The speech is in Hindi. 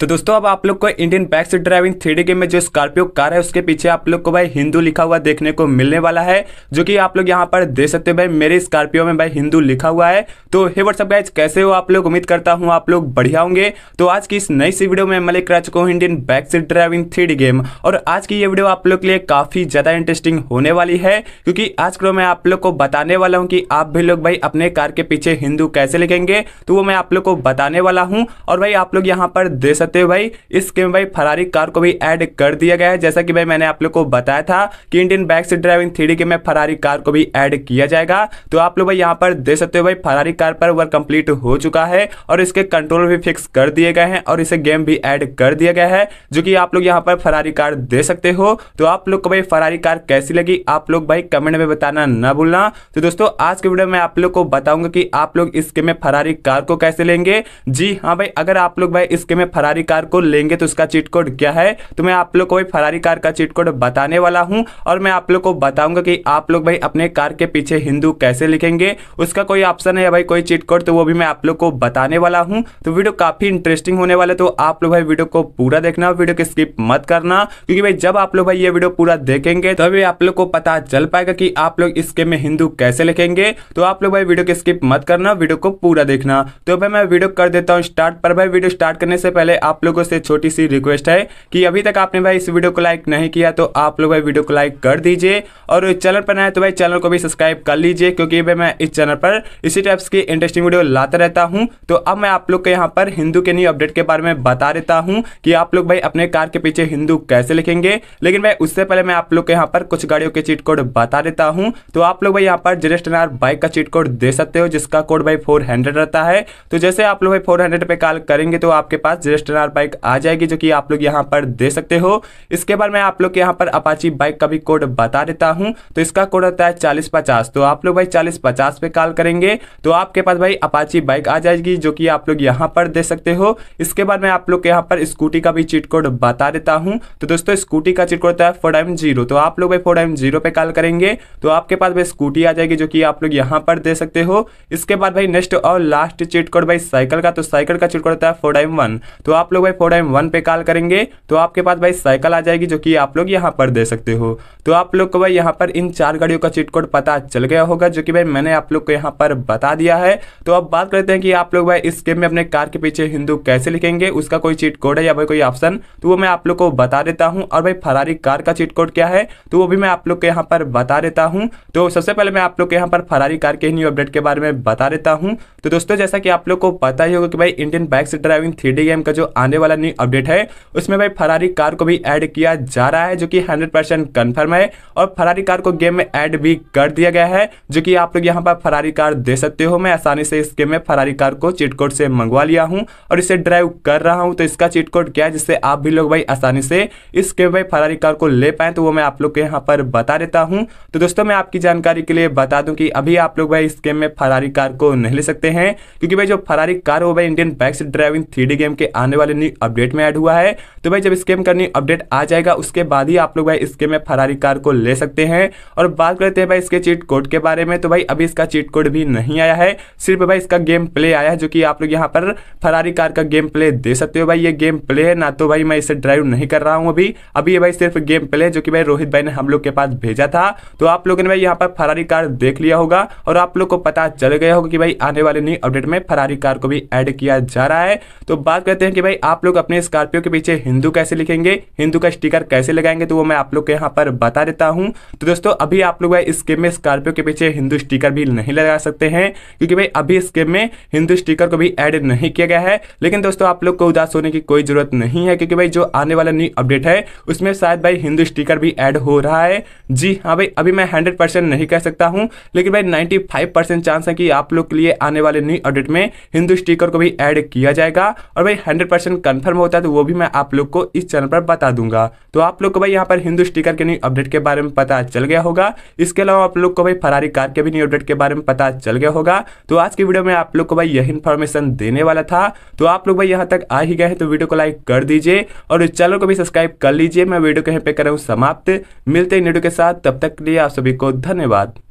तो दोस्तों अब आप लोग को Indian back seat driving three game में जो स्कॉर्पियो कार है उसके पीछे आप लोग को भाई हिंदू लिखा हुआ देखने को मिलने वाला है जो कि आप लोग यहाँ पर देख सकते हो भाई मेरे स्कॉर्पियो में भाई हिंदू लिखा हुआ है तो हे व्हाट्सअप गाइज कैसे हो आप लोग उम्मीद करता हूँ आप लोग बढ़िया होंगे तो आज की इस नई सी वीडियो में मैं लेकर आ चुका हूँ Indian back seat driving three game और आज की ये वीडियो आप लोग के लिए काफी ज्यादा इंटरेस्टिंग होने वाली है क्योंकि आज को मैं आप लोग को बताने वाला हूँ कि आप भी लोग भाई अपने कार के पीछे हिंदू कैसे लिखेंगे तो वो मैं आप लोग को बताने वाला हूँ और भाई आप लोग यहाँ पर दे सकते हो भाई इस इसके में भाई फरारी कार को भी ऐड कर दिया गया है जैसा कि भाई मैंने आप लोग को बताया था कि Indian back seat driving three के में फरारी कार को भी ऐड किया जाएगा तो आप लोग भाई यहाँ पर देख सकते हो भाई फरारी कार पर वर्क कंप्लीट हो चुका है और इसके कंट्रोल भी फिक्स कर दिए गए हैं और इसे गेम भी ऐड कर दिया गया है जो कि आप लोग यहाँ पर फरारी कार दे सकते हो तो आप लोग को भाई फरारी कार कैसी लगी आप लोग भाई कमेंट में बताना ना भूलना तो दोस्तों आज के वीडियो में आप लोग को बताऊंगा कि आप लोग इसके में फरारी कार को कैसे लेंगे जी हाँ भाई अगर आप लोग भाई इसके में फरारी फरारी कार को लेंगे तो उसका चीट कोड क्या है तो मैं आप लोग को भाई फरारी कार का चीट कोड बताने वाला हूँ और मैं आप लोग को बताऊंगा कि आप लोग भाई अपने कार के पीछे हिंदू कैसे लिखेंगे उसका कोई ऑप्शन है भाई कोई चीट कोड तो वो भी मैं आप लोग को बताने वाला हूँ तो वीडियो काफी इंटरेस्टिंग होने वाला तो आप लोग भाई वीडियो को पूरा देखना वीडियो को स्किप मत करना क्योंकि भाई जब आप लोग भाई ये वीडियो पूरा देखेंगे तभी तो आप लोग को पता चल पाएगा कि आप लोग इसके में हिंदू कैसे लिखेंगे तो आप लोग भाई वीडियो को स्किप मत करना वीडियो को पूरा देखना तो भाई मैं वीडियो कर देता हूँ स्टार्ट पर भाई वीडियो स्टार्ट करने से पहले आप लोगों से छोटी सी रिक्वेस्ट है कि अभी तक आपने भाई इस वीडियो को लाइक नहीं किया तो आप लोग भाई वीडियो को लाइक कर दीजिए और चैनल पर नए तो भाई चैनल को भी सब्सक्राइब कर लीजिए क्योंकि भाई मैं इस चैनल पर इसी टाइप्स की इंटरेस्टिंग वीडियो लाता रहता हूँ तो अब मैं आप लोग के यहाँ पर हिंदू के न्यू अपडेट के बारे में बता देता हूँ कि आप लोग भाई अपने कार के पीछे हिंदू कैसे लिखेंगे लेकिन भाई उससे पहले मैं आप लोग के यहाँ पर कुछ गाड़ियों के चीट कोड बता देता हूँ तो आप लोग भाई यहाँ पर जेरेस्ट बाइक का चीट कोड दे सकते हो जिसका कोड भाई फोर रहता है तो जैसे आप लोग भाई फोर पे कॉल करेंगे तो आपके पास जेरेस्ट एल बाइक आ जाएगी जो कि आप लोग यहाँ पर दे सकते हो इसके बाद मैं आप लोग के यहाँ पर अपाची बाइक का भी कोड बता देता हूँ तो इसका कोड होता है चालीस पचास तो आप लोग भाई चालीस पचास पे कॉल करेंगे तो आपके पास भाई अपाची बाइक आ जाएगी जो कि आप लोग यहाँ पर दे सकते हो इसके बाद मैं आप लोग के यहाँ पर स्कूटी का भी चिट कोड बता देता हूँ तो दोस्तों स्कूटी का चिट कोड होता है फोर एम जीरो तो आप लोग भाई फोर एम जीरो पे कॉल करेंगे तो आपके पास भाई स्कूटी आ जाएगी जो कि आप लोग यहाँ पर दे सकते हो इसके बाद भाई नेक्स्ट और लास्ट चिट कोड भाई साइकिल का तो साइकिल का चिट कोड होता है फोर एम वन तो आप आप लोग भाई फोर एम वन पे कॉल करेंगे तो आपके पास भाई साइकिल आ जाएगी जो कि आप लोग यहाँ पर दे सकते हो तो आप लोग को भाई यहाँ पर इन चार गाड़ियों का चिट कोड पता चल गया होगा जो कि भाई मैंने आप लोग को यहाँ पर बता दिया है तो अब बात करते हैं कि आप लोग भाई इस गेम में अपने कार के पीछे हिंदू कैसे लिखेंगे उसका कोई चिट कोड है या भाई कोई ऑप्शन तो वो मैं आप लोग को बता देता हूँ और भाई फरारी कार का चिट कोड क्या है तो वो भी मैं आप लोग को यहाँ पर बता देता हूँ तो सबसे पहले मैं आप लोग को यहाँ पर फरारी कार के न्यू अपडेट के बारे में बता देता हूँ तो दोस्तों जैसा कि आप लोग को पता ही होगा कि भाई Indian bikes driving three game का जो आने वाला न्यू अपडेट है उसमें भाई फरारी कार को भी ऐड किया जा रहा है जो कि 100 परसेंट कन्फर्म है और फरारी कार को गेम में ऐड भी कर दिया गया है जो कि आप लोग यहां पर फरारी कार दे सकते हो मैं आसानी से इस गेम में फरारी कार को चीट कोड से मंगवा लिया हूँ और इसे ड्राइव कर रहा हूँ तो इसका चीट कोड क्या है जिससे आप भी लोग भाई आसानी से इस गेम में फरारी कार को ले पाए तो वो मैं आप लोग को यहाँ पर बता देता हूँ तो दोस्तों मैं आपकी जानकारी के लिए बता दूँ कि अभी आप लोग भाई इस गेम में फरारी कार को नहीं ले सकते हैं क्योंकि भाई जो फरारी कार हो भाई Indian bikes driving three game के आने वाले वाले न्यू अपडेट में ऐड हुआ है तो भाई जब स्केम का न्यू अपडेट आ जाएगा उसके बाद ही आप लोग भाई स्केम में फरारी कार को ले सकते हैं और बात करते हैं भाई इसके चीट कोड के बारे में तो भाई अभी इसका चीट कोड भी नहीं आया है सिर्फ भाई इसका गेम प्ले आया है जो कि आप लोग यहाँ पर फरारी कार का गेम प्ले दे सकते हो भाई ये गेम प्ले है ना तो भाई मैं इसे ड्राइव नहीं कर रहा हूँ अभी अभी ये भाई सिर्फ गेम प्ले जो कि भाई रोहित भाई ने हम लोग के पास भेजा था तो आप लोगों ने भाई यहाँ पर फरारी कार देख लिया होगा और आप लोग को पता चल गया होगा कि भाई आने वाले न्यू अपडेट में फरारी कार को भी ऐड किया जा रहा है तो बात करते हैं कि भाई भाई आप लोग अपने स्कॉर्पियो के पीछे हिंदू कैसे लिखेंगे हिंदू का स्टिकर कैसे लगाएंगे तो वो मैं आप लोग के यहाँ पर बता देता हूँ तो दोस्तों अभी आप लोग भाई स्कीम में स्कॉर्पियो के पीछे हिंदू स्टिकर भी नहीं लगा सकते हैं क्योंकि भाई अभी स्कीम में हिंदू स्टिकर को भी एड नहीं किया गया है लेकिन दोस्तों आप लोग को उदास होने की कोई जरूरत नहीं है क्योंकि भाई जो आने वाला न्यू अपडेट है उसमें शायद भाई हिंदू स्टिकर भी एड हो रहा है जी हाँ भाई अभी मैं हंड्रेड नहीं कह सकता हूँ लेकिन भाई नाइन्टी चांस है कि आप लोग के लिए आने वाले न्यू अपडेट में हिंदू स्टिकर को भी एड किया जाएगा और भाई हंड्रेड परसेंट कन्फर्म होता है तो वो भी मैं आप लोग को इस चैनल पर बता दूंगा तो आप लोग को भाई यहाँ पर हिंदू स्टिकर के न्यू अपडेट के बारे में पता चल गया होगा इसके अलावा आप लोग को भाई फरारी कार के भी न्यू अपडेट के बारे में पता चल गया होगा तो आज की वीडियो में आप लोग को भाई यही इन्फॉर्मेशन देने वाला था तो आप लोग भाई यहाँ तक आ ही गए हैं तो वीडियो को लाइक कर दीजिए और चैनल को भी सब्सक्राइब कर लीजिए मैं वीडियो कहीं पर कर रहा हूँ समाप्त मिलते हैं वीडियो के साथ तब तक के लिए आप सभी को धन्यवाद